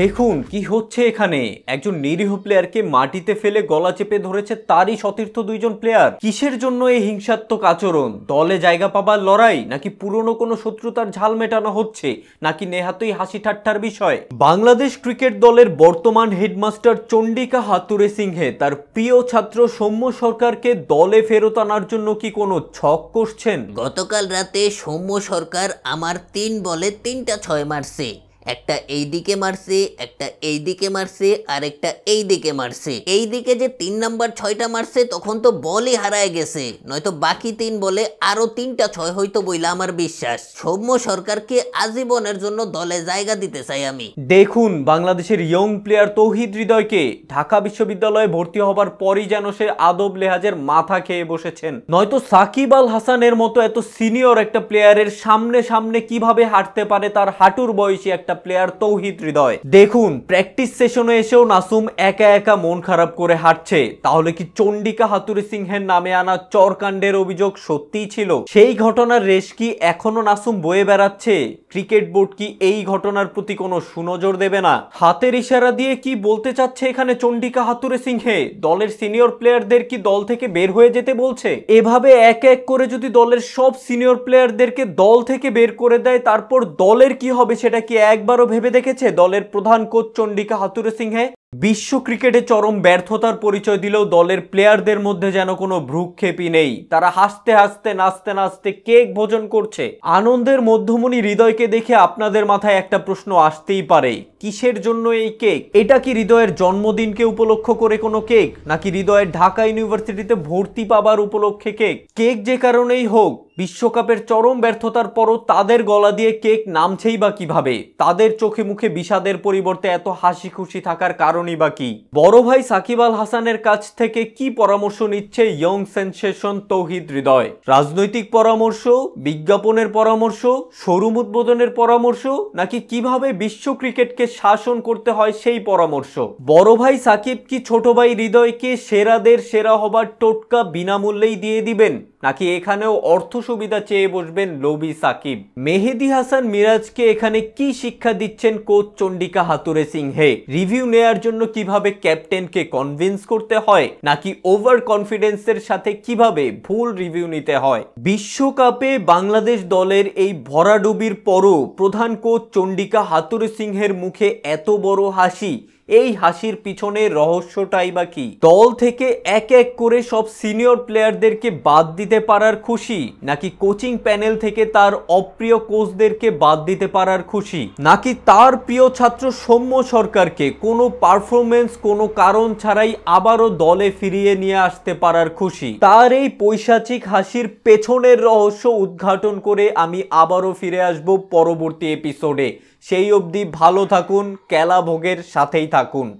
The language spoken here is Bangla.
দেখুন কি হচ্ছে এখানে একজন নিরীহ প্লেয়ারকে মাটিতে ফেলে গলা চেপে ধরেছে তারই সতীর্থ দুইজন প্লেয়ার কিসের জন্য এই হিংসাত্মক আচরণ দলে জায়গা পাবার লড়াই নাকি পুরনো কোনো শত্রুতার ঝাল মেটানো হচ্ছে নাকি নেহাতই হাসি ঠাট্টার বিষয় বাংলাদেশ ক্রিকেট দলের বর্তমান হেডমাস্টার চণ্ডিকা হাতুরে সিংহে তার প্রিয় ছাত্র সৌম্য সরকারকে দলে ফেরত আনার জন্য কি কোনো ছক করছেন গতকাল রাতে সৌম্য সরকার আমার তিন বলে তিনটা ছয় মারছে একটা এই দিকে মারছে একটা এই দিকে মারছে আর একটা এই দিকে মারছে এই দিকে যে তিন নাম্বার ছয়টা মারছে তখন তো বলই হারায় গেছে নয়তো বাকি তিন বলে আরো তিনটা ছয় হয়তো বইলা আমার বিশ্বাস সৌম্য সরকারকে আজীবনের জন্য দলে জায়গা দিতে চাই আমি দেখুন বাংলাদেশের ইয়ং প্লেয়ার তৌহিদ হৃদয়কে ঢাকা বিশ্ববিদ্যালয়ে ভর্তি হবার পরই যেন সে আদব লেহাজের মাথা খেয়ে বসেছেন নয়তো সাকিব আল হাসানের মতো এত সিনিয়র একটা প্লেয়ারের সামনে সামনে কিভাবে হাঁটতে পারে তার হাঁটুর বয়সী একটা একটা প্লেয়ার তৌহিদ হৃদয় দেখুন প্র্যাকটিস সেশনে এসেও নাসুম একা একা মন খারাপ করে হাঁটছে তাহলে কি চন্ডিকা হাতুরি সিংহের নামে আনা চরকাণ্ডের অভিযোগ সত্যি ছিল সেই ঘটনার রেশ কি এখনো নাসুম বয়ে বেড়াচ্ছে ক্রিকেট বোর্ড কি এই ঘটনার প্রতি কোনো সুনজর দেবে না হাতের ইশারা দিয়ে কি বলতে চাচ্ছে এখানে চন্ডিকা হাতুরে সিংহে দলের সিনিয়র প্লেয়ারদের কি দল থেকে বের হয়ে যেতে বলছে এভাবে এক এক করে যদি দলের সব সিনিয়র প্লেয়ারদেরকে দল থেকে বের করে দেয় তারপর দলের কি হবে সেটা কি এক একবারও ভেবে দেখেছে দলের প্রধান কোচ চণ্ডিকা হাতুরে সিংহে বিশ্ব ক্রিকেটে চরম ব্যর্থতার পরিচয় দিলেও দলের প্লেয়ারদের মধ্যে যেন কোনো ভ্রুক্ষেপই নেই তারা হাসতে হাসতে নাচতে নাচতে কেক ভোজন করছে আনন্দের মধ্যমণি হৃদয়কে দেখে আপনাদের মাথায় একটা প্রশ্ন আসতেই পারে কিসের জন্য এই কেক এটা কি হৃদয়ের জন্মদিনকে উপলক্ষ করে কোনো কেক নাকি হৃদয়ের ঢাকা ইউনিভার্সিটিতে ভর্তি পাবার উপলক্ষে কেক কেক যে কারণেই হোক বিশ্বকাপের চরম ব্যর্থতার পরও তাদের গলা দিয়ে কেক নামছেই বা কিভাবে তাদের চোখে মুখে বিষাদের পরিবর্তে এত হাসি খুশি থাকার কারণই বা কি বড় ভাই সাকিব আল হাসানের কাছ থেকে কি পরামর্শ নিচ্ছে ইয়ং সেন্সেশন তৌহিদ হৃদয় রাজনৈতিক পরামর্শ বিজ্ঞাপনের পরামর্শ শোরুম উদ্বোধনের পরামর্শ নাকি কিভাবে বিশ্ব ক্রিকেটকে শাসন করতে হয় সেই পরামর্শ বড় ভাই সাকিব কি ছোট ভাই হৃদয়কে সেরাদের সেরা হবার টোটকা বিনামূল্যেই দিয়ে দিবেন নাকি এখানেও অর্থ সুবিধা চেয়ে বসবেন লবি সাকিব মেহেদি হাসান মিরাজকে এখানে কি শিক্ষা দিচ্ছেন coach Chandika Hathurusingha review নেয়ার জন্য কিভাবে ক্যাপ্টেনকে কনভিন্স করতে হয় নাকি ওভার কনফিডেন্সের সাথে কিভাবে ভুল রিভিউ নিতে হয় বিশ্বকাপে বাংলাদেশ দলের এই ভরাডুবির পরও প্রধান কোচ চন্ডিকা হাতুরে সিংহের মুখে এত বড় হাসি এই হাসির পিছনে রহস্যটাই বা কি দল থেকে এক এক করে সব সিনিয়র প্লেয়ারদেরকে বাদ দিতে পারার খুশি নাকি কোচিং প্যানেল থেকে তার অপ্রিয় কোচদেরকে বাদ দিতে পারার খুশি নাকি তার প্রিয় ছাত্র সৌম্য সরকারকে কোনো পারফরমেন্স কোনো কারণ ছাড়াই আবারও দলে ফিরিয়ে নিয়ে আসতে পারার খুশি তার এই পৈশাচিক হাসির পেছনের রহস্য উদ্ঘাটন করে আমি আবারও ফিরে আসব পরবর্তী এপিসোডে সেই অবধি ভালো থাকুন ক্যালা ভোগের সাথেই থাকুন